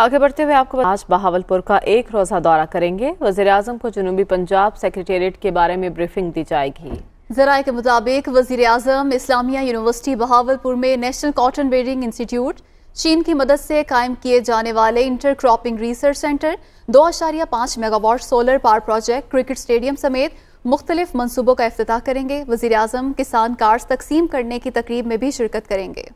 आगे बढ़ते हुए आपको आज बहावलपुर का एक रोजा दौरा करेंगे वजी अजम को जनूबी पंजाब सेक्रेटेरिएट के बारे में ब्रीफिंग दी जाएगी जराये के मुताबिक वजीर अजम इस्लामिया यूनिवर्सिटी बहावलपुर में नेशनल कॉटन बेडिंग इंस्टीट्यूट चीन की मदद से कायम किए जाने वाले इंटर क्रॉपिंग रिसर्च सेंटर दो आशारिया पाँच megawatt solar power project cricket stadium समेत मुख्तलिफ मनसूबों का अफ्ताह करेंगे वजी अजम किसान कार्ड तकसीम करने की तकरीब में भी शिरकत करेंगे